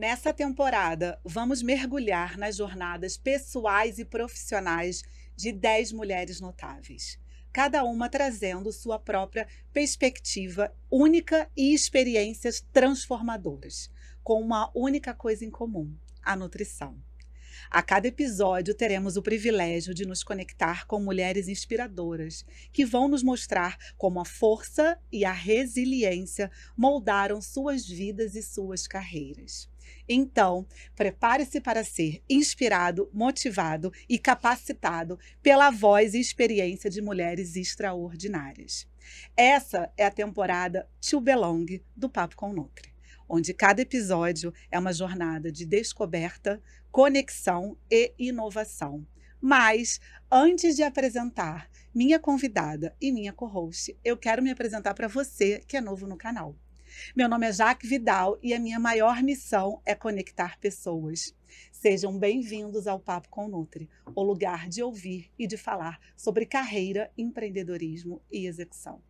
Nessa temporada, vamos mergulhar nas jornadas pessoais e profissionais de 10 mulheres notáveis, cada uma trazendo sua própria perspectiva única e experiências transformadoras, com uma única coisa em comum: a nutrição. A cada episódio teremos o privilégio de nos conectar com mulheres inspiradoras que vão nos mostrar como a força e a resiliência moldaram suas vidas e suas carreiras. Então, prepare-se para ser inspirado, motivado e capacitado pela voz e experiência de mulheres extraordinárias. Essa é a temporada To Belong do Papo com Nutri, onde cada episódio é uma jornada de descoberta, conexão e inovação. Mas, antes de apresentar minha convidada e minha co-host, eu quero me apresentar para você que é novo no canal. Meu nome é Jaque Vidal e a minha maior missão é conectar pessoas. Sejam bem-vindos ao Papo com Nutri, o lugar de ouvir e de falar sobre carreira, empreendedorismo e execução.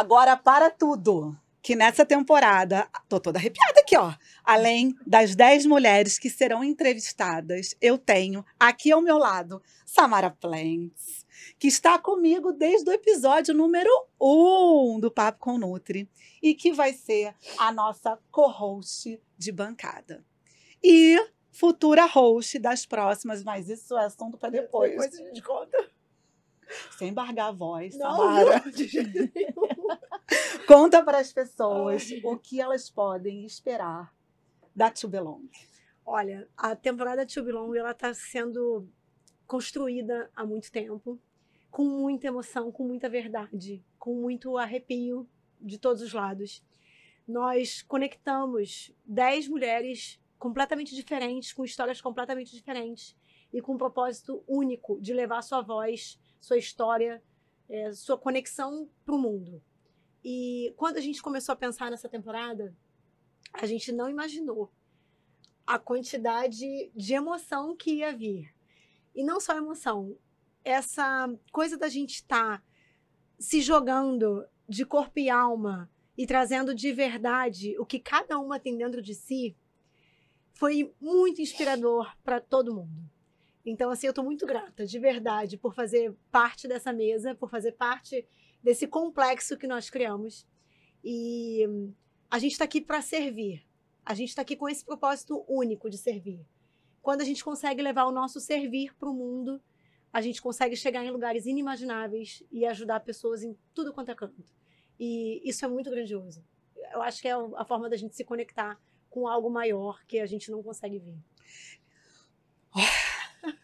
Agora para tudo que nessa temporada, tô toda arrepiada aqui, ó. Além das 10 mulheres que serão entrevistadas, eu tenho aqui ao meu lado Samara Plants, que está comigo desde o episódio número 1 um do Papo com Nutri e que vai ser a nossa co-host de bancada. E futura host das próximas, mas isso é assunto para depois. Depois a gente conta. Sem embargar a voz, não, Samara. Não, de Conta para as pessoas Ai. o que elas podem esperar da To Belong. Olha, a temporada To Belong ela está sendo construída há muito tempo, com muita emoção, com muita verdade, com muito arrepio de todos os lados. Nós conectamos dez mulheres completamente diferentes, com histórias completamente diferentes e com o propósito único de levar sua voz sua história, é, sua conexão para o mundo. E quando a gente começou a pensar nessa temporada, a gente não imaginou a quantidade de emoção que ia vir. E não só emoção, essa coisa da gente estar tá se jogando de corpo e alma e trazendo de verdade o que cada uma tem dentro de si foi muito inspirador para todo mundo. Então, assim, eu estou muito grata, de verdade, por fazer parte dessa mesa, por fazer parte desse complexo que nós criamos. E a gente está aqui para servir. A gente está aqui com esse propósito único de servir. Quando a gente consegue levar o nosso servir para o mundo, a gente consegue chegar em lugares inimagináveis e ajudar pessoas em tudo quanto é canto. E isso é muito grandioso. Eu acho que é a forma da gente se conectar com algo maior que a gente não consegue ver. Oh.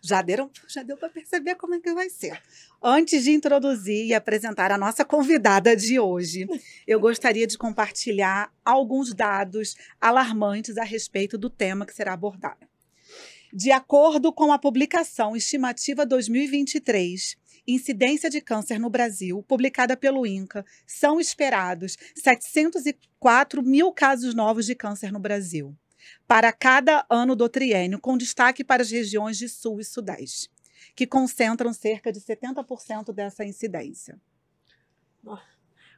Já, deram, já deu para perceber como é que vai ser. Antes de introduzir e apresentar a nossa convidada de hoje, eu gostaria de compartilhar alguns dados alarmantes a respeito do tema que será abordado. De acordo com a publicação Estimativa 2023, incidência de câncer no Brasil, publicada pelo INCA, são esperados 704 mil casos novos de câncer no Brasil para cada ano do triênio, com destaque para as regiões de Sul e Sudeste, que concentram cerca de 70% dessa incidência.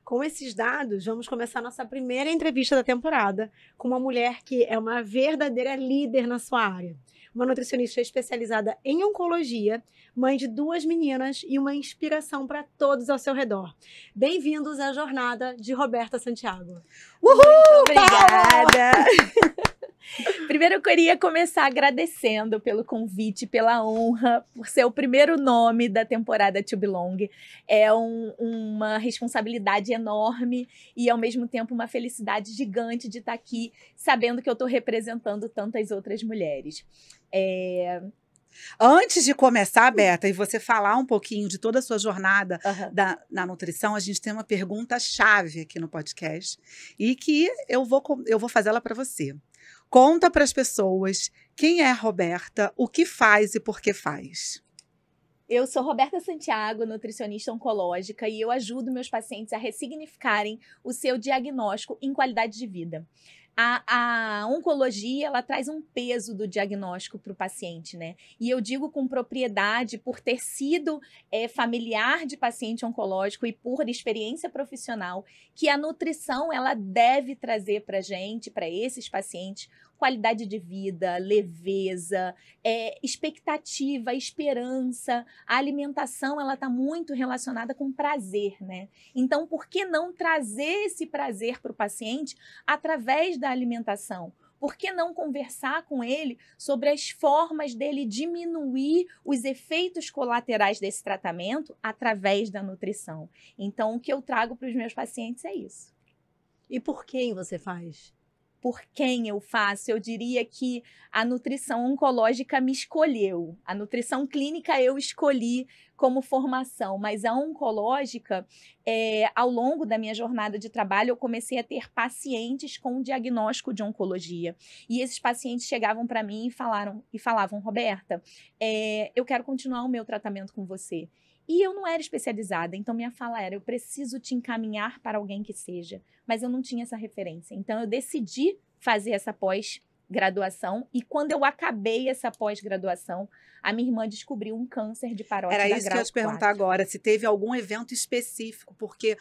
Com esses dados, vamos começar nossa primeira entrevista da temporada com uma mulher que é uma verdadeira líder na sua área. Uma nutricionista especializada em oncologia, mãe de duas meninas e uma inspiração para todos ao seu redor. Bem-vindos à jornada de Roberta Santiago. Uhul! Muito obrigada! Primeiro, eu queria começar agradecendo pelo convite, pela honra, por ser o primeiro nome da temporada To Belong. É um, uma responsabilidade enorme e, ao mesmo tempo, uma felicidade gigante de estar aqui, sabendo que eu estou representando tantas outras mulheres. É... Antes de começar, Beta, e você falar um pouquinho de toda a sua jornada uhum. da, na nutrição, a gente tem uma pergunta chave aqui no podcast e que eu vou, eu vou fazer ela para você. Conta para as pessoas quem é Roberta, o que faz e por que faz. Eu sou Roberta Santiago, nutricionista oncológica, e eu ajudo meus pacientes a ressignificarem o seu diagnóstico em qualidade de vida a, a, oncologia ela traz um peso do diagnóstico para o paciente, né? E eu digo com propriedade por ter sido é, familiar de paciente oncológico e por experiência profissional que a nutrição ela deve trazer para gente, para esses pacientes, qualidade de vida, leveza, é, expectativa, esperança. A alimentação ela está muito relacionada com prazer, né? Então, por que não trazer esse prazer para o paciente através da alimentação? Por que não conversar com ele sobre as formas dele diminuir os efeitos colaterais desse tratamento através da nutrição? Então, o que eu trago para os meus pacientes é isso. E por quem você faz? por quem eu faço. Eu diria que a nutrição oncológica me escolheu. A nutrição clínica eu escolhi como formação, mas a oncológica, é, ao longo da minha jornada de trabalho, eu comecei a ter pacientes com diagnóstico de oncologia. E esses pacientes chegavam para mim e falaram e falavam, Roberta, é, eu quero continuar o meu tratamento com você. E eu não era especializada, então minha fala era: eu preciso te encaminhar para alguém que seja, mas eu não tinha essa referência. Então eu decidi fazer essa pós-graduação e quando eu acabei essa pós-graduação, a minha irmã descobriu um câncer de parótida Era isso que eu ia te perguntar agora, se teve algum evento específico, porque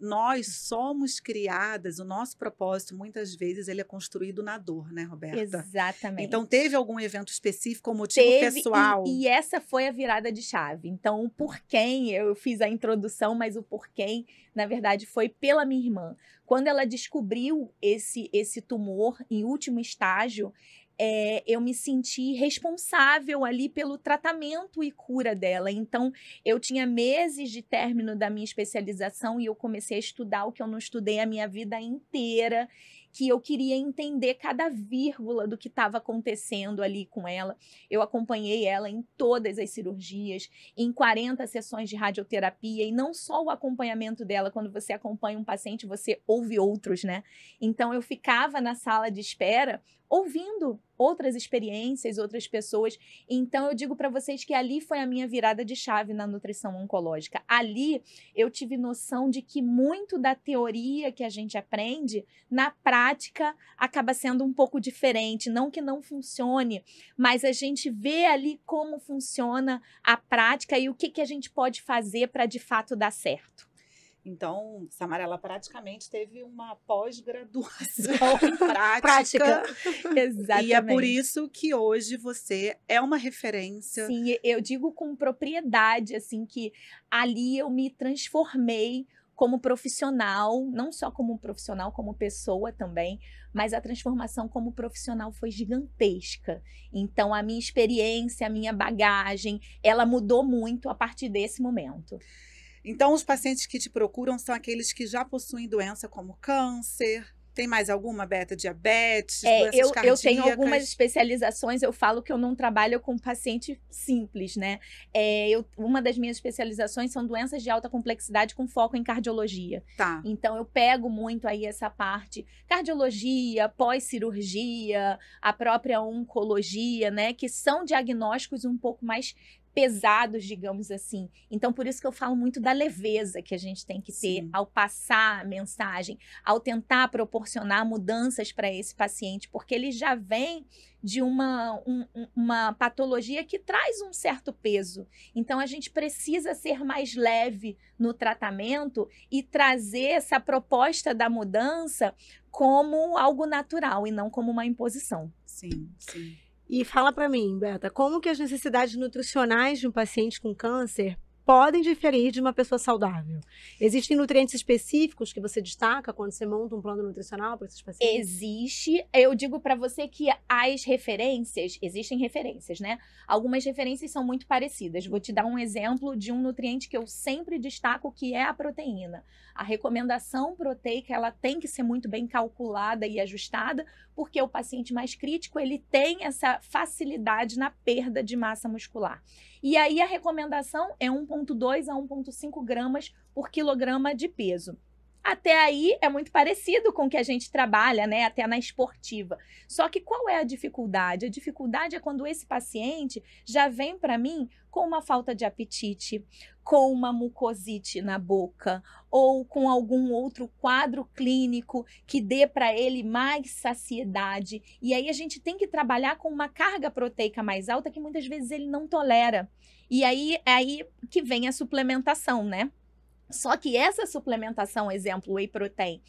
nós somos criadas, o nosso propósito, muitas vezes, ele é construído na dor, né, Roberta? Então, Exatamente. Então, teve algum evento específico, um motivo teve, pessoal? E, e, essa foi a virada de chave. Então, o porquê, eu fiz a introdução, mas o porquê, na verdade, foi pela minha irmã. Quando ela descobriu esse, esse tumor em último estágio, é, eu me senti responsável ali pelo tratamento e cura dela. Então, eu tinha meses de término da minha especialização e eu comecei a estudar o que eu não estudei a minha vida inteira, que eu queria entender cada vírgula do que estava acontecendo ali com ela. Eu acompanhei ela em todas as cirurgias, em 40 sessões de radioterapia e não só o acompanhamento dela, quando você acompanha um paciente, você ouve outros, né? Então eu ficava na sala de espera ouvindo outras experiências, outras pessoas. Então eu digo para vocês que ali foi a minha virada de chave na nutrição oncológica. Ali eu tive noção de que muito da teoria que a gente aprende na prática acaba sendo um pouco diferente, não que não funcione, mas a gente vê ali como funciona a prática e o que que a gente pode fazer para de fato dar certo. Então, Samara, ela praticamente teve uma pós-graduação prática. prática. Exatamente. E é por isso que hoje você é uma referência. Sim, eu digo com propriedade, assim, que ali eu me transformei como profissional, não só como profissional, como pessoa também, mas a transformação como profissional foi gigantesca. Então, a minha experiência, a minha bagagem, ela mudou muito a partir desse momento. Então, os pacientes que te procuram são aqueles que já possuem doença como câncer, tem mais alguma beta diabetes? É, eu, eu, tenho algumas especializações, eu falo que eu não trabalho com paciente simples, né? É, eu, uma das minhas especializações são doenças de alta complexidade com foco em cardiologia. Tá. Então eu pego muito aí essa parte cardiologia, pós-cirurgia, a própria oncologia, né? Que são diagnósticos um pouco mais pesados, digamos assim. Então, por isso que eu falo muito da leveza que a gente tem que ter Sim. ao passar a mensagem, ao tentar proporcionar mudanças para esse paciente, porque ele já vem de uma, um, uma patologia que traz um certo peso. Então, a gente precisa ser mais leve no tratamento e trazer essa proposta da mudança como algo natural e não como uma imposição. Sim, sim. E fala para mim, Berta, como que as necessidades nutricionais de um paciente com câncer podem diferir de uma pessoa saudável? Existem nutrientes específicos que você destaca quando você monta um plano nutricional para esses pacientes? Existe. Eu digo para você que as referências, existem referências, né? Algumas referências são muito parecidas. Vou te dar um exemplo de um nutriente que eu sempre destaco, que é a proteína. A recomendação proteica, ela tem que ser muito bem calculada e ajustada, porque o paciente mais crítico ele tem essa facilidade na perda de massa muscular. E aí a recomendação é 1,2 a 1,5 gramas por quilograma de peso. Até aí é muito parecido com o que a gente trabalha, né? Até na esportiva. Só que qual é a dificuldade? A dificuldade é quando esse paciente já vem para mim com uma falta de apetite, com uma mucosite na boca ou com algum outro quadro clínico que dê para ele mais saciedade. E aí a gente tem que trabalhar com uma carga proteica mais alta que muitas vezes ele não tolera. E aí, é aí que vem a suplementação, né? Só que essa suplementação, exemplo, whey protein,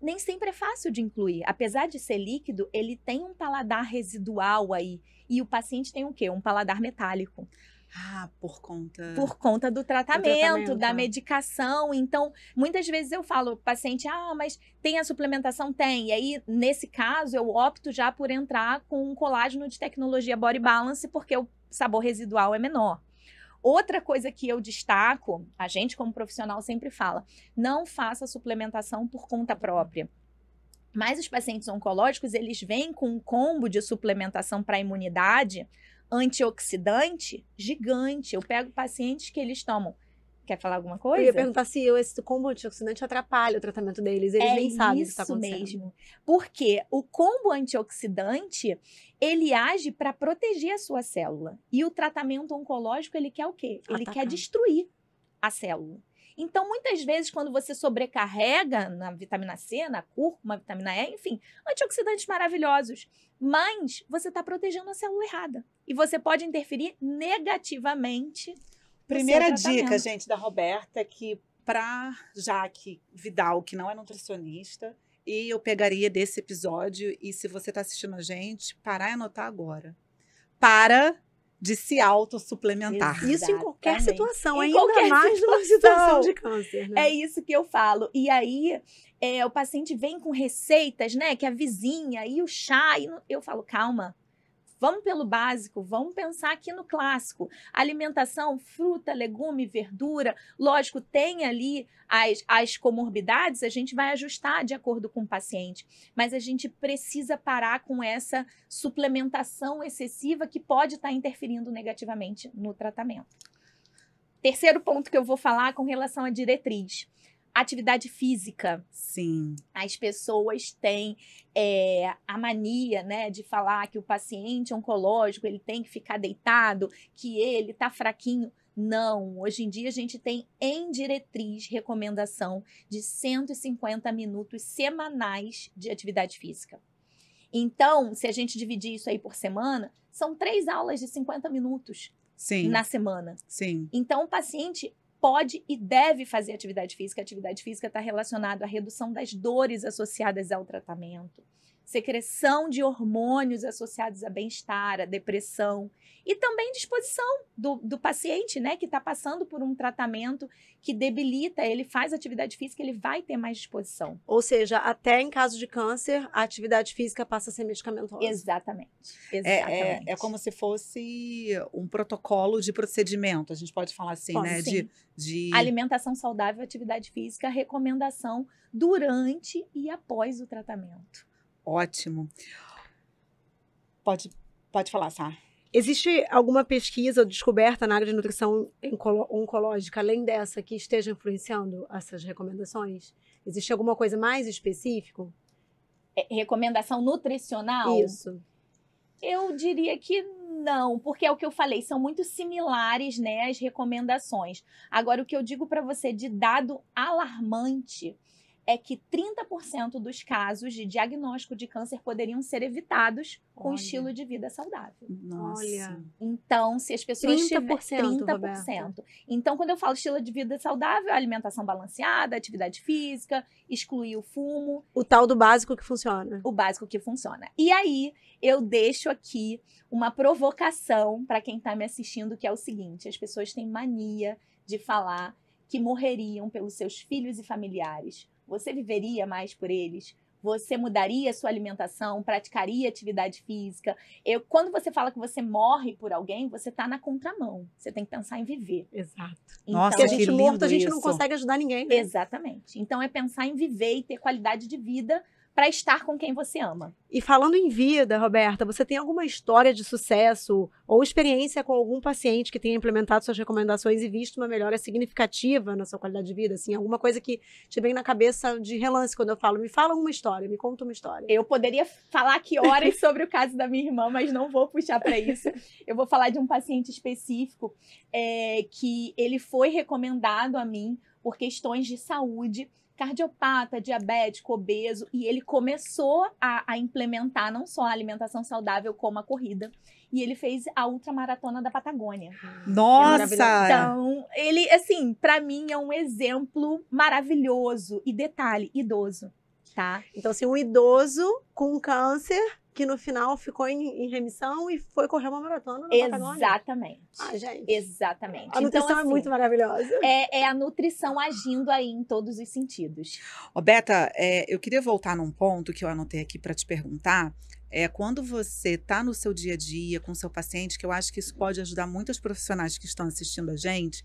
nem sempre é fácil de incluir. Apesar de ser líquido, ele tem um paladar residual aí. E o paciente tem o quê? Um paladar metálico. Ah, por conta. Por conta do tratamento, do tratamento, da medicação. Então, muitas vezes eu falo, paciente, ah, mas tem a suplementação? Tem. E aí, nesse caso, eu opto já por entrar com um colágeno de tecnologia Body Balance, porque o sabor residual é menor. Outra coisa que eu destaco, a gente como profissional sempre fala, não faça suplementação por conta própria. Mas os pacientes oncológicos, eles vêm com um combo de suplementação para imunidade antioxidante gigante. Eu pego pacientes que eles tomam Quer falar alguma coisa? Eu ia perguntar se eu, esse combo antioxidante atrapalha o tratamento deles. Eles é nem sabem o que está acontecendo. isso mesmo. Porque o combo antioxidante, ele age para proteger a sua célula. E o tratamento oncológico, ele quer o quê? Ele Atacar. quer destruir a célula. Então, muitas vezes, quando você sobrecarrega na vitamina C, na cúrcuma, vitamina E, enfim, antioxidantes maravilhosos, mas você está protegendo a célula errada. E você pode interferir negativamente é Primeira dica, gente, da Roberta, que para Jaque Vidal, que não é nutricionista, e eu pegaria desse episódio, e se você está assistindo a gente, parar e anotar agora. Para de se autossuplementar. Isso em qualquer situação, em ainda qualquer mais situação. numa situação de câncer. Né? É isso que eu falo. E aí, é, o paciente vem com receitas, né? Que a vizinha e o chá. E eu falo, calma, Vamos pelo básico, vamos pensar aqui no clássico. Alimentação, fruta, legume, verdura. Lógico, tem ali as, as comorbidades, a gente vai ajustar de acordo com o paciente. Mas a gente precisa parar com essa suplementação excessiva que pode estar tá interferindo negativamente no tratamento. Terceiro ponto que eu vou falar com relação à diretriz atividade física. Sim. As pessoas têm é, a mania, né, de falar que o paciente oncológico ele tem que ficar deitado, que ele tá fraquinho. Não, hoje em dia a gente tem em diretriz recomendação de 150 minutos semanais de atividade física. Então, se a gente dividir isso aí por semana, são três aulas de 50 minutos Sim. na semana. Sim. Então, o paciente pode e deve fazer atividade física. A atividade física está relacionada à redução das dores associadas ao tratamento secreção de hormônios associados a bem-estar, a depressão e também disposição do, do paciente, né, que está passando por um tratamento que debilita, ele faz atividade física, ele vai ter mais disposição. Ou seja, até em caso de câncer, a atividade física passa a ser medicamentosa. Exatamente. Exatamente. É, é, é como se fosse um protocolo de procedimento, a gente pode falar assim, pode, né? De, de, Alimentação saudável, atividade física, recomendação durante e após o tratamento. Ótimo. Pode, pode falar, Sá. Existe alguma pesquisa ou descoberta na área de nutrição oncológica, além dessa, que esteja influenciando essas recomendações? Existe alguma coisa mais específica? É, recomendação nutricional? Isso. Eu diria que não, porque é o que eu falei, são muito similares, né, as recomendações. Agora, o que eu digo para você de dado alarmante é que 30% dos casos de diagnóstico de câncer poderiam ser evitados com estilo de vida saudável. Nossa. Então, se as pessoas 30%, 30%. Roberto. Então, quando eu falo estilo de vida saudável, alimentação balanceada, atividade física, excluir o fumo, o tal do básico que funciona. O básico que funciona. E aí, eu deixo aqui uma provocação para quem está me assistindo, que é o seguinte: as pessoas têm mania de falar que morreriam pelos seus filhos e familiares você viveria mais por eles? Você mudaria a sua alimentação, praticaria atividade física. Eu, quando você fala que você morre por alguém, você está na contramão. Você tem que pensar em viver. Exato. Então, Nossa, que a gente morto, a gente não consegue ajudar ninguém. Né? Exatamente. Então é pensar em viver e ter qualidade de vida para estar com quem você ama. E falando em vida, Roberta, você tem alguma história de sucesso ou experiência com algum paciente que tenha implementado suas recomendações e visto uma melhora significativa na sua qualidade de vida? Assim, alguma coisa que te vem na cabeça de relance quando eu falo, me fala uma história, me conta uma história. Eu poderia falar aqui horas sobre o caso da minha irmã, mas não vou puxar para isso. Eu vou falar de um paciente específico é, que ele foi recomendado a mim por questões de saúde cardiopata, diabético, obeso, e ele começou a, a implementar não só a alimentação saudável como a corrida. E ele fez a ultramaratona da Patagônia. Nossa! Ah, é então, ele, assim, para mim é um exemplo maravilhoso. E detalhe, idoso, tá? Então, se assim, um idoso com câncer que no final ficou em, em, remissão e foi correr uma maratona Exatamente. Ah, gente. Exatamente. A então, nutrição então, assim, é muito maravilhosa. É, é, a nutrição agindo aí em todos os sentidos. Ô, Beta, é, eu queria voltar num ponto que eu anotei aqui para te perguntar. É quando você está no seu dia a dia com o seu paciente, que eu acho que isso pode ajudar muitos profissionais que estão assistindo a gente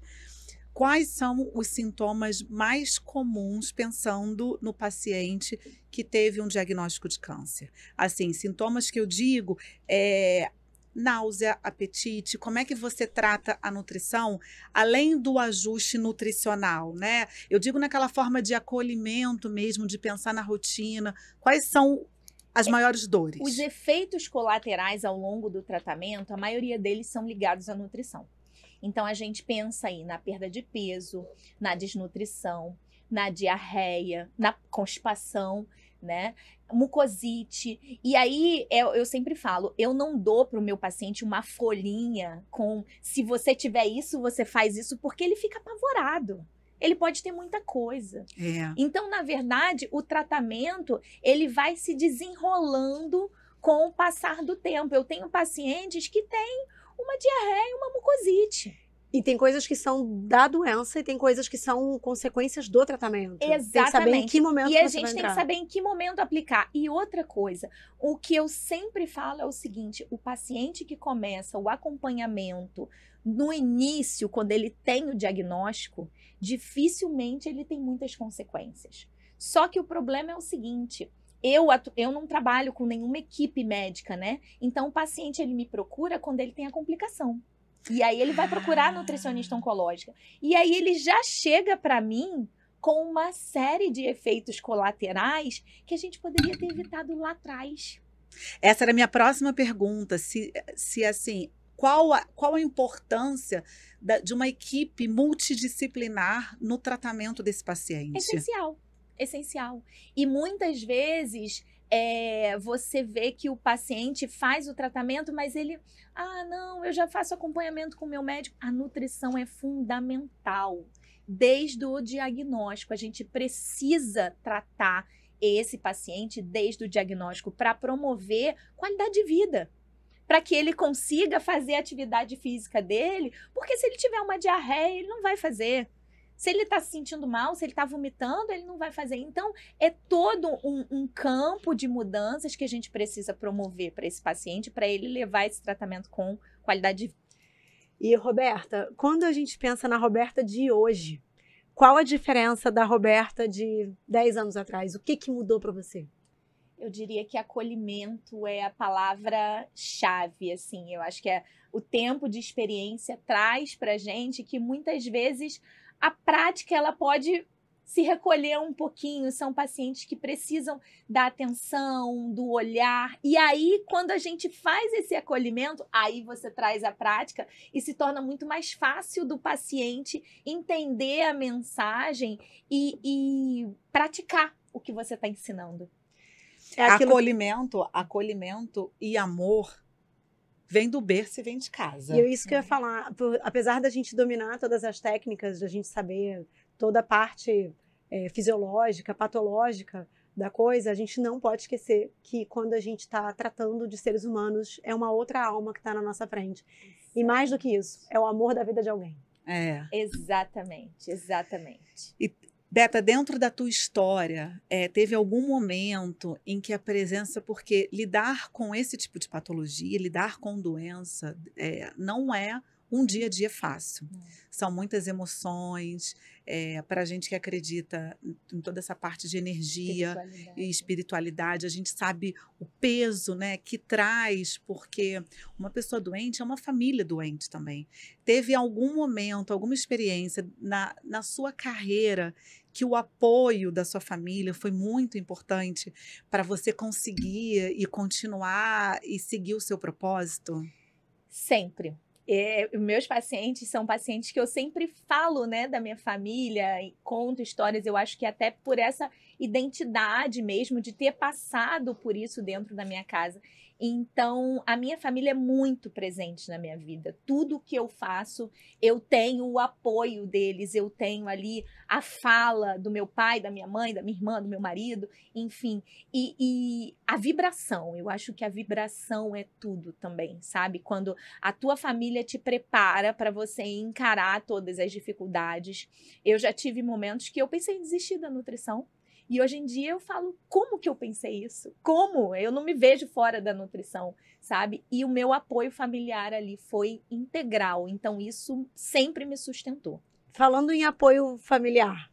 quais são os sintomas mais comuns pensando no paciente que teve um diagnóstico de câncer? Assim, sintomas que eu digo é náusea, apetite, como é que você trata a nutrição além do ajuste nutricional, né? Eu digo naquela forma de acolhimento mesmo, de pensar na rotina, quais são as é, maiores dores. Os efeitos colaterais ao longo do tratamento, a maioria deles são ligados à nutrição. Então a gente pensa aí na perda de peso, na desnutrição, na diarreia, na constipação, né? Mucosite. E aí eu, eu sempre falo, eu não dou para o meu paciente uma folhinha com se você tiver isso, você faz isso, porque ele fica apavorado. Ele pode ter muita coisa. É. Então, na verdade, o tratamento ele vai se desenrolando com o passar do tempo. Eu tenho pacientes que têm uma diarreia e uma mucosite. E tem coisas que são da doença e tem coisas que são consequências do tratamento. Exatamente. Tem que saber em que momento E a gente tem que saber em que momento aplicar. E outra coisa, o que eu sempre falo é o seguinte: o paciente que começa o acompanhamento no início, quando ele tem o diagnóstico, dificilmente ele tem muitas consequências. Só que o problema é o seguinte: eu, eu não trabalho com nenhuma equipe médica, né? Então o paciente ele me procura quando ele tem a complicação. E aí ele vai procurar a nutricionista ah. oncológica. E aí ele já chega para mim com uma série de efeitos colaterais que a gente poderia ter evitado lá atrás. Essa era a minha próxima pergunta, se, se assim, qual a, qual a importância da, de uma equipe multidisciplinar no tratamento desse paciente? Essencial essencial. E muitas vezes é, você vê que o paciente faz o tratamento, mas ele, ah, não, eu já faço acompanhamento com o meu médico. A nutrição é fundamental. Desde o diagnóstico, a gente precisa tratar esse paciente desde o diagnóstico para promover qualidade de vida para que ele consiga fazer a atividade física dele, porque se ele tiver uma diarreia, ele não vai fazer. Se ele está se sentindo mal, se ele está vomitando, ele não vai fazer. Então, é todo um, um campo de mudanças que a gente precisa promover para esse paciente, para ele levar esse tratamento com qualidade de E, Roberta, quando a gente pensa na Roberta de hoje, qual a diferença da Roberta de 10 anos atrás? O que, que mudou para você? Eu diria que acolhimento é a palavra-chave, assim. Eu acho que é, o tempo de experiência traz para gente que muitas vezes a prática ela pode se recolher um pouquinho, são pacientes que precisam da atenção, do olhar. E aí, quando a gente faz esse acolhimento, aí você traz a prática e se torna muito mais fácil do paciente entender a mensagem e, e praticar o que você está ensinando. É aquilo... acolhimento, acolhimento e amor vem do berço e vem de casa. E é isso que eu ia é. falar. Por, apesar da gente dominar todas as técnicas, da gente saber toda a parte é, fisiológica, patológica da coisa, a gente não pode esquecer que quando a gente está tratando de seres humanos, é uma outra alma que está na nossa frente. E mais do que isso, é o amor da vida de alguém. É. Exatamente, exatamente. E, Beta, dentro da tua história, é, teve algum momento em que a presença, porque lidar com esse tipo de patologia, lidar com doença, é, não é um dia a dia fácil. Hum. São muitas emoções. É, eh, Para a gente que acredita em toda essa parte de energia espiritualidade. e espiritualidade, a gente sabe o peso né, que traz, porque uma pessoa doente é uma família doente também. Teve algum momento, alguma experiência na, na sua carreira que o apoio da sua família foi muito importante para você conseguir e continuar e seguir o seu propósito? Sempre. É, meus pacientes são pacientes que eu sempre falo, né, da minha família e conto histórias. Eu acho que até por essa identidade mesmo de ter passado por isso dentro da minha casa. Então, a minha família é muito presente na minha vida. Tudo que eu faço, eu tenho o apoio deles, eu tenho ali a fala do meu pai, da minha mãe, da minha irmã, do meu marido, enfim. E, e a vibração, eu acho que a vibração é tudo também, sabe? Quando a tua família te prepara para você encarar todas as dificuldades. Eu já tive momentos que eu pensei em desistir da nutrição. E hoje em dia eu falo, como que eu pensei isso? Como? Eu não me vejo fora da nutrição, sabe? E o meu apoio familiar ali foi integral, então isso sempre me sustentou. Falando em apoio familiar,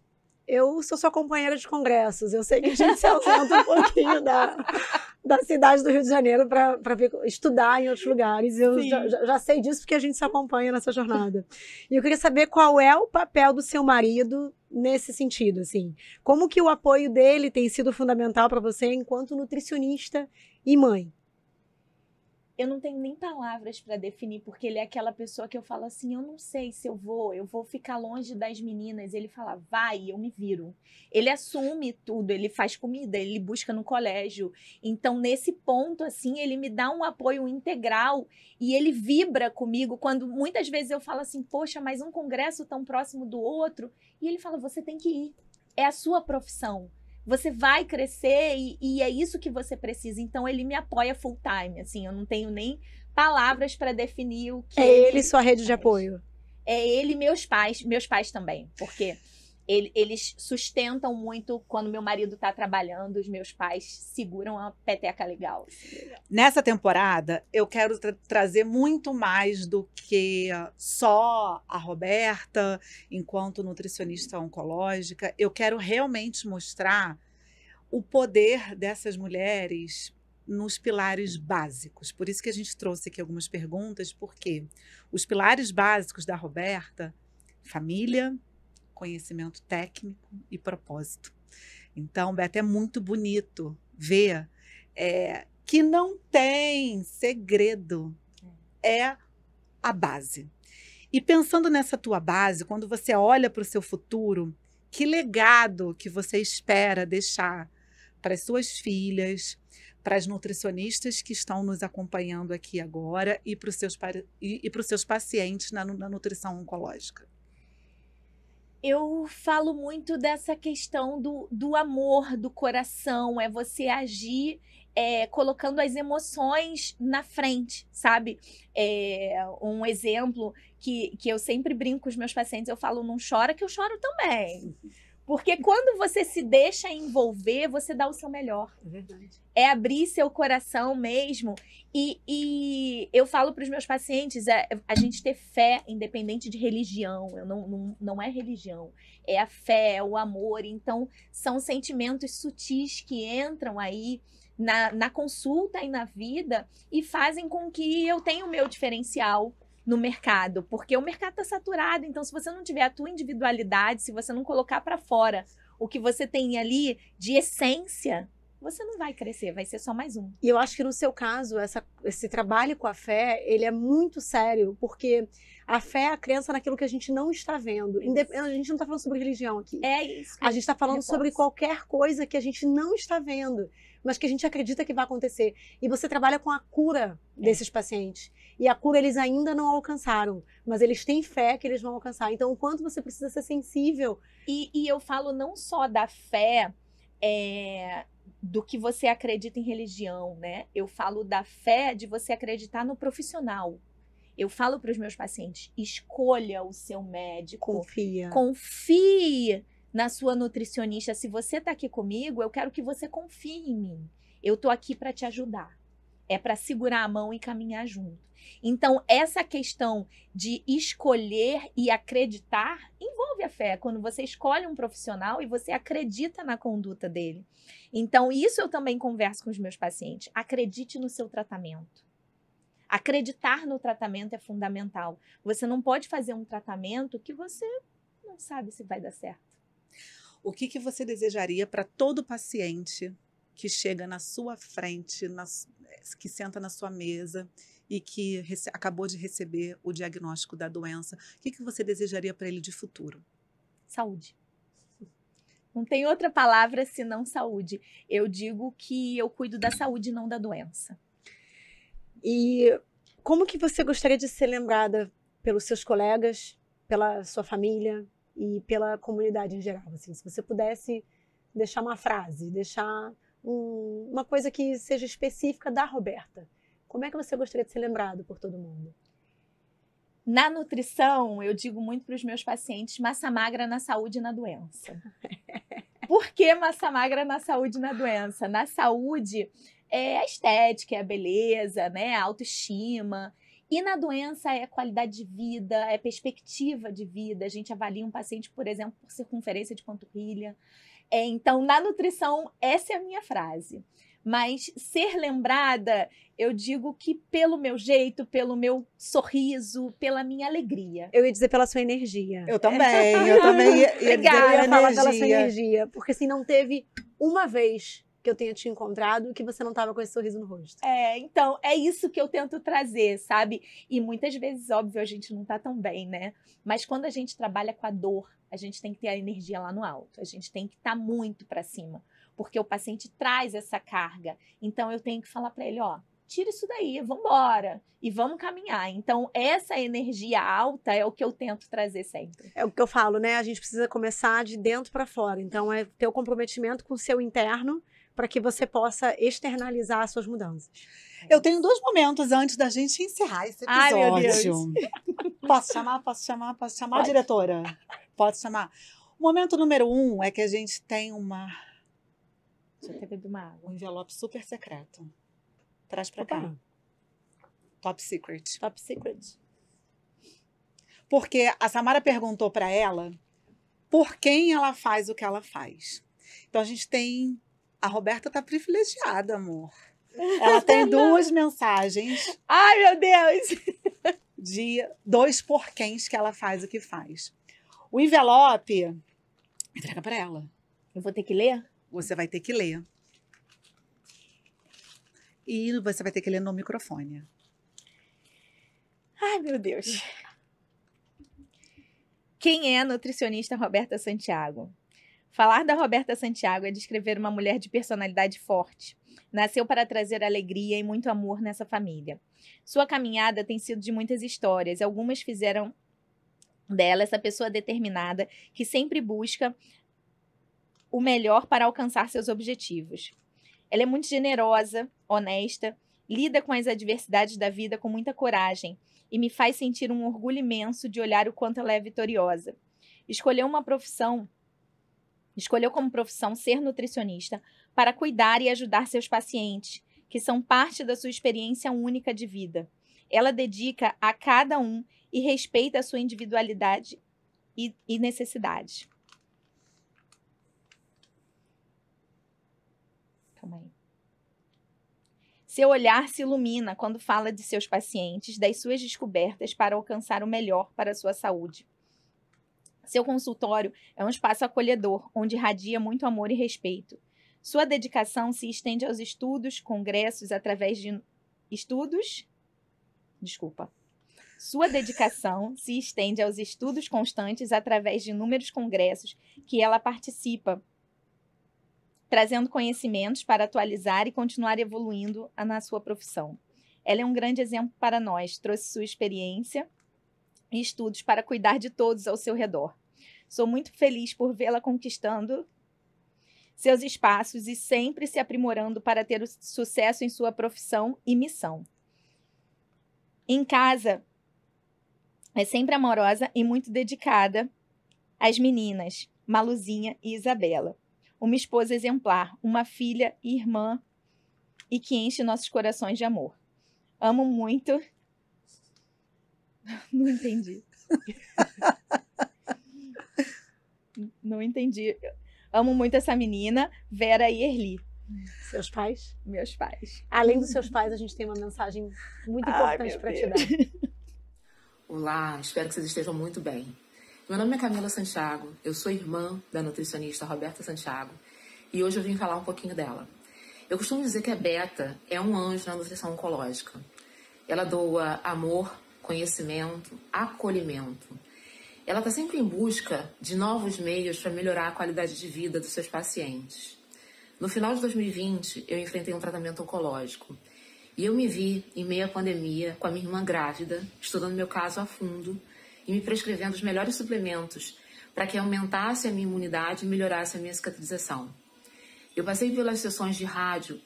eu sou sua companheira de congressos. Eu sei que a gente se ausenta um pouquinho da, da cidade do Rio de Janeiro para estudar em outros lugares. Eu já, já, sei disso porque a gente se acompanha nessa jornada. E eu queria saber qual é o papel do seu marido nesse sentido, assim. Como que o apoio dele tem sido fundamental para você enquanto nutricionista e mãe? eu não tenho nem palavras para definir, porque ele é aquela pessoa que eu falo assim: eu não sei se eu vou, eu vou ficar longe das meninas. Ele fala, vai, eu me viro. Ele assume tudo, ele faz comida, ele busca no colégio. Então, nesse ponto, assim, ele me dá um apoio integral e ele vibra comigo quando muitas vezes eu falo assim: poxa, mas um congresso tão próximo do outro. E ele fala: você tem que ir, é a sua profissão você vai crescer e, e é isso que você precisa. Então ele me apoia full time, assim, eu não tenho nem palavras para definir o que. É ele, ele sua rede de apoio. É ele meus pais, meus pais também, porque eles sustentam muito quando meu marido tá trabalhando, os meus pais seguram a peteca legal. Nessa temporada, eu quero tra trazer muito mais do que só a Roberta, enquanto nutricionista oncológica. Eu quero realmente mostrar o poder dessas mulheres nos pilares básicos. Por isso que a gente trouxe aqui algumas perguntas, porque os pilares básicos da Roberta, família, conhecimento técnico e propósito. Então, Beto, é muito bonito ver é, que não tem segredo, é a base. E pensando nessa tua base, quando você olha para o seu futuro, que legado que você espera deixar para as suas filhas, para as nutricionistas que estão nos acompanhando aqui agora e para os seus, e, e seus pacientes na, na nutrição oncológica? eu falo muito dessa questão do, do amor, do coração, é você agir é, colocando as emoções na frente, sabe? É, um exemplo que, que eu sempre brinco com os meus pacientes, eu falo, não chora que eu choro também. Porque quando você se deixa envolver, você dá o seu melhor. É verdade. É abrir seu coração mesmo. E, e eu falo para os meus pacientes: é, a gente ter fé independente de religião. Eu não, não, não é religião. É a fé, é o amor. Então, são sentimentos sutis que entram aí. Na, na consulta e na vida, e fazem com que eu tenha o meu diferencial, no mercado, porque o mercado está saturado. Então, se você não tiver a tua individualidade, se você não colocar para fora o que você tem ali de essência, você não vai crescer, vai ser só mais um. E eu acho que no seu caso, essa, esse trabalho com a fé, ele é muito sério, porque a fé é a crença naquilo que a gente não está vendo. Isso. A gente não está falando sobre religião aqui. É isso. A gente está falando sobre qualquer coisa que a gente não está vendo, mas que a gente acredita que vai acontecer. E você trabalha com a cura é. desses pacientes e a cura eles ainda não alcançaram, mas eles têm fé que eles vão alcançar. Então, o quanto você precisa ser sensível. E, e eu falo não só da fé é, do que você acredita em religião, né? Eu falo da fé de você acreditar no profissional. Eu falo para os meus pacientes: escolha o seu médico. Confia. Confie na sua nutricionista. Se você está aqui comigo, eu quero que você confie em mim. Eu estou aqui para te ajudar é para segurar a mão e caminhar junto. Então, essa questão de escolher e acreditar envolve a fé. Quando você escolhe um profissional e você acredita na conduta dele. Então, isso eu também converso com os meus pacientes. Acredite no seu tratamento. Acreditar no tratamento é fundamental. Você não pode fazer um tratamento que você não sabe se vai dar certo. O que, que você desejaria para todo paciente que chega na sua frente, na, eh, que senta na sua mesa e que rece, acabou de receber o diagnóstico da doença, o que, que você desejaria para ele de futuro? Saúde. Não tem outra palavra senão saúde. Eu digo que eu cuido da saúde, não da doença. E como que você gostaria de ser lembrada pelos seus colegas, pela sua família e pela comunidade em geral? Assim, se você pudesse deixar uma frase, deixar um, uma coisa que seja específica da Roberta. Como é que você gostaria de ser lembrado por todo mundo? Na nutrição, eu digo muito para os meus pacientes: massa magra na saúde e na doença. Por que massa magra na saúde e na doença? Na saúde é a estética, é a beleza, né? A autoestima. E na doença é qualidade de vida, é perspectiva de vida. A gente avalia um paciente, por exemplo, por circunferência de panturrilha. É, então, na nutrição, essa é a minha frase. Mas ser lembrada, eu digo que pelo meu jeito, pelo meu sorriso, pela minha alegria. Eu ia dizer pela sua energia. Eu também, eu também ia, ia Obrigada. dizer pela, energia. pela sua energia. Porque assim, não teve uma vez que eu tenha te encontrado que você não estava com esse sorriso no rosto. É, então, é isso que eu tento trazer, sabe? E muitas vezes, óbvio, a gente não está tão bem, né? Mas quando a gente trabalha com a dor, a gente tem que ter a energia lá no alto, a gente tem que estar tá muito para cima, porque o paciente traz essa carga. Então eu tenho que falar para ele, ó, tira isso daí, vamos embora e vamos caminhar. Então, essa energia alta é o que eu tento trazer sempre. É o que eu falo, né? A gente precisa começar de dentro para fora. Então, é ter o comprometimento com o seu interno para que você possa externalizar as suas mudanças. Eu tenho dois momentos antes da gente encerrar esse episódio. Ai, meu Deus. posso chamar, posso chamar, posso chamar Pode. diretora? pode chamar. O momento número um é que a gente tem uma. Deixa eu beber uma água. Um envelope super secreto. Traz pra Opa. cá. Top secret. Top secret. Porque a Samara perguntou para ela por quem ela faz o que ela faz. Então a gente tem. A Roberta tá privilegiada, amor. Ela tem duas mensagens. Ai, meu Deus! De dois porquês que ela faz o que faz. O envelope, entrega para ela. Eu vou ter que ler? Você vai ter que ler. E você vai ter que ler no microfone. Ai, meu Deus. Quem é a nutricionista Roberta Santiago? Falar da Roberta Santiago é descrever uma mulher de personalidade forte. Nasceu para trazer alegria e muito amor nessa família. Sua caminhada tem sido de muitas histórias, algumas fizeram dela, essa pessoa determinada que sempre busca o melhor para alcançar seus objetivos. Ela é muito generosa, honesta, lida com as adversidades da vida com muita coragem e me faz sentir um orgulho imenso de olhar o quanto ela é vitoriosa. Escolheu uma profissão, escolheu como profissão ser nutricionista para cuidar e ajudar seus pacientes, que são parte da sua experiência única de vida. Ela dedica a cada um e respeita a sua individualidade e, e necessidade. Calma aí. Seu olhar se ilumina quando fala de seus pacientes, das suas descobertas para alcançar o melhor para a sua saúde. Seu consultório é um espaço acolhedor, onde irradia muito amor e respeito. Sua dedicação se estende aos estudos, congressos, através de estudos. Desculpa. Sua dedicação se estende aos estudos constantes através de inúmeros congressos que ela participa, trazendo conhecimentos para atualizar e continuar evoluindo na sua profissão. Ela é um grande exemplo para nós, trouxe sua experiência e estudos para cuidar de todos ao seu redor. Sou muito feliz por vê-la conquistando seus espaços e sempre se aprimorando para ter sucesso em sua profissão e missão. Em casa, é sempre amorosa e muito dedicada às meninas, Maluzinha e Isabela. Uma esposa exemplar, uma filha e irmã e que enche nossos corações de amor. Amo muito. Não entendi. Não entendi. Amo muito essa menina, Vera e Erli. Seus pais? Meus pais. Além dos seus pais, a gente tem uma mensagem muito importante para te dar. Olá, espero que vocês estejam muito bem. Meu nome é Camila Santiago, eu sou irmã da nutricionista Roberta Santiago e hoje eu vim falar um pouquinho dela. Eu costumo dizer que a Beta é um anjo na nutrição oncológica. Ela doa amor, conhecimento, acolhimento. Ela está sempre em busca de novos meios para melhorar a qualidade de vida dos seus pacientes. No final de 2020, eu enfrentei um tratamento oncológico e eu me vi, em meio à pandemia, com a minha irmã grávida, estudando meu caso a fundo e me prescrevendo os melhores suplementos para que aumentasse a minha imunidade e melhorasse a minha cicatrização. Eu passei pelas sessões de rádio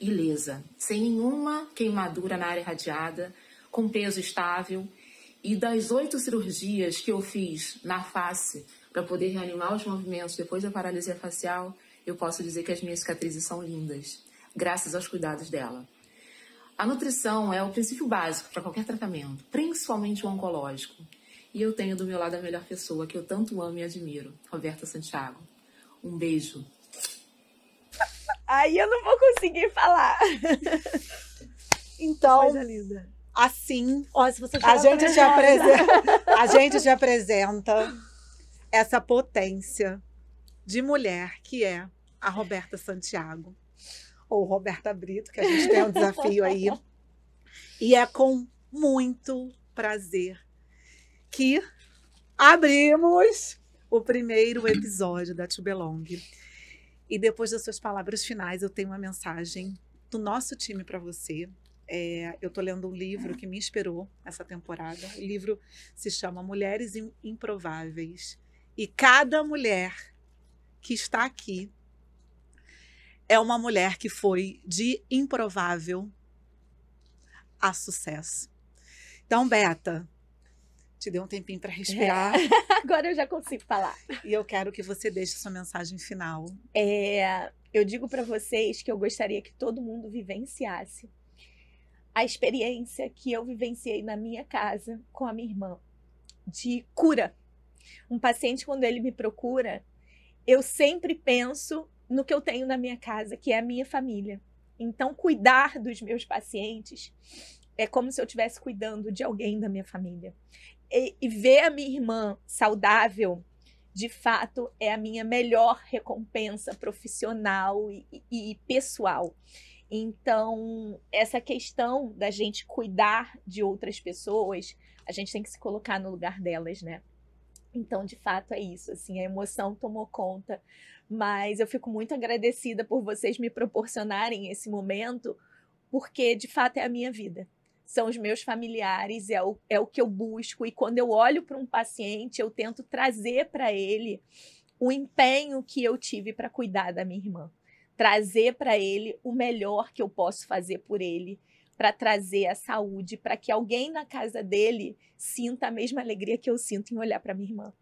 ilesa, sem nenhuma queimadura na área radiada, com peso estável. E das oito cirurgias que eu fiz na face para poder reanimar os movimentos depois da paralisia facial, eu posso dizer que as minhas cicatrizes são lindas, graças aos cuidados dela. A nutrição é o princípio básico para qualquer tratamento, principalmente o oncológico. E eu tenho do meu lado a melhor pessoa que eu tanto amo e admiro, Roberta Santiago. Um beijo. Aí eu não vou conseguir falar. Então, coisa linda. assim, Ó, a gente te apresenta, a gente te apresenta essa potência de mulher que é a Roberta Santiago ou Roberta Brito, que a gente tem um desafio aí. E é com muito prazer que abrimos o primeiro episódio da To Belong. E depois das suas palavras finais, eu tenho uma mensagem do nosso time para você. É, eu estou lendo um livro que me inspirou essa temporada. O livro se chama Mulheres Improváveis. E cada mulher que está aqui é uma mulher que foi de improvável a sucesso. Então, Beta, te dei um tempinho para respirar. É. Agora eu já consigo falar. E eu quero que você deixe sua mensagem final. É, eu digo para vocês que eu gostaria que todo mundo vivenciasse a experiência que eu vivenciei na minha casa com a minha irmã de cura. Um paciente quando ele me procura, eu sempre penso no que eu tenho na minha casa, que é a minha família. Então, cuidar dos meus pacientes é como se eu estivesse cuidando de alguém da minha família. E, e, ver a minha irmã saudável, de fato, é a minha melhor recompensa profissional e, e, e pessoal. Então, essa questão da gente cuidar de outras pessoas, a gente tem que se colocar no lugar delas, né? Então, de fato, é isso, assim, a emoção tomou conta, mas eu fico muito agradecida por vocês me proporcionarem esse momento, porque de fato é a minha vida. São os meus familiares, é o, é o que eu busco, e quando eu olho para um paciente, eu tento trazer para ele o empenho que eu tive para cuidar da minha irmã, trazer para ele o melhor que eu posso fazer por ele para trazer a saúde, para que alguém na casa dele sinta a mesma alegria que eu sinto em olhar para minha irmã.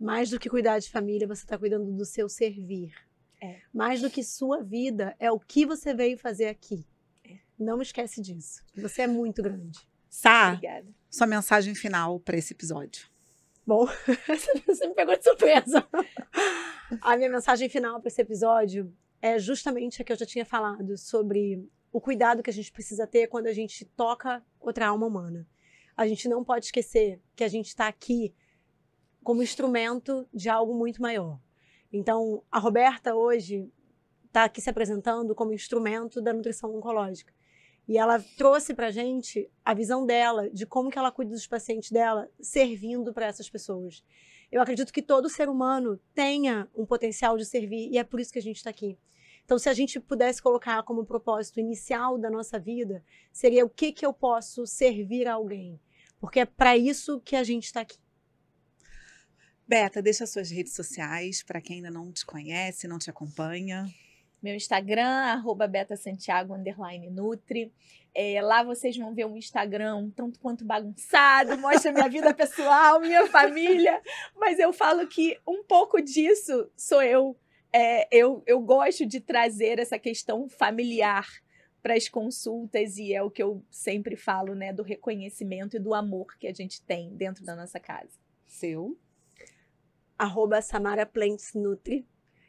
Mais do que cuidar de família, você está cuidando do seu servir. É. Mais do que sua vida, é o que você veio fazer aqui. É. Não esquece disso. Você é muito grande. Sá, Obrigada. sua mensagem final para esse episódio. Bom, você me pegou de surpresa. A minha mensagem final para esse episódio é justamente a que eu já tinha falado sobre o cuidado que a gente precisa ter é quando a gente toca outra alma humana. A gente não pode esquecer que a gente está aqui como instrumento de algo muito maior. Então, a Roberta hoje está aqui se apresentando como instrumento da nutrição oncológica. E ela trouxe para a gente a visão dela de como que ela cuida dos pacientes dela, servindo para essas pessoas. Eu acredito que todo ser humano tenha um potencial de servir e é por isso que a gente está aqui. Então, se a gente pudesse colocar como propósito inicial da nossa vida, seria o que, que eu posso servir a alguém. Porque é para isso que a gente está aqui. Beta, deixa suas redes sociais para quem ainda não te conhece, não te acompanha. Meu Instagram, arroba betasantiago, nutri. É, lá vocês vão ver um Instagram um tanto quanto bagunçado, mostra minha vida pessoal, minha família, mas eu falo que um pouco disso sou eu é, eu, eu gosto de trazer essa questão familiar para as consultas e é o que eu sempre falo, né, do reconhecimento e do amor que a gente tem dentro da nossa casa. Seu? Arroba Samara Plants Nutri.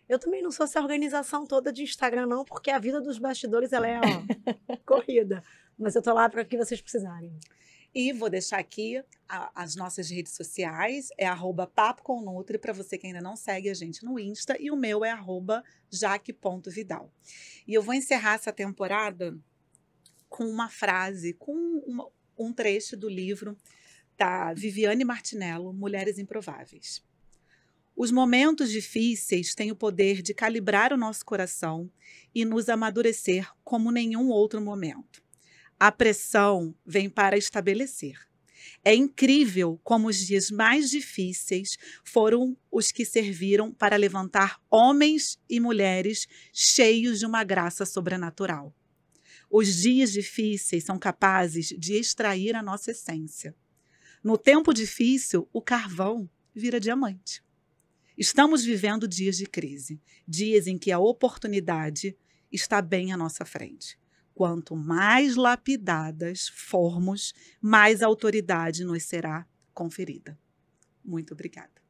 Eu também não sou essa organização toda de Instagram não, porque a vida dos bastidores ela é ó, corrida. Mas eu tô lá para o que vocês precisarem. E vou deixar aqui a, as nossas redes sociais, é arroba Papo com Nutri, para você que ainda não segue a gente no Insta, e o meu é arroba jaque.vidal. E eu vou encerrar essa temporada com uma frase, com uma, um trecho do livro da Viviane Martinello, Mulheres Improváveis. Os momentos difíceis têm o poder de calibrar o nosso coração e nos amadurecer como nenhum outro momento. A pressão vem para estabelecer. É incrível como os dias mais difíceis foram os que serviram para levantar homens e mulheres cheios de uma graça sobrenatural. Os dias difíceis são capazes de extrair a nossa essência. No tempo difícil, o carvão vira diamante. Estamos vivendo dias de crise, dias em que a oportunidade está bem à nossa frente. Quanto mais lapidadas formos, mais autoridade nos será conferida. Muito obrigada.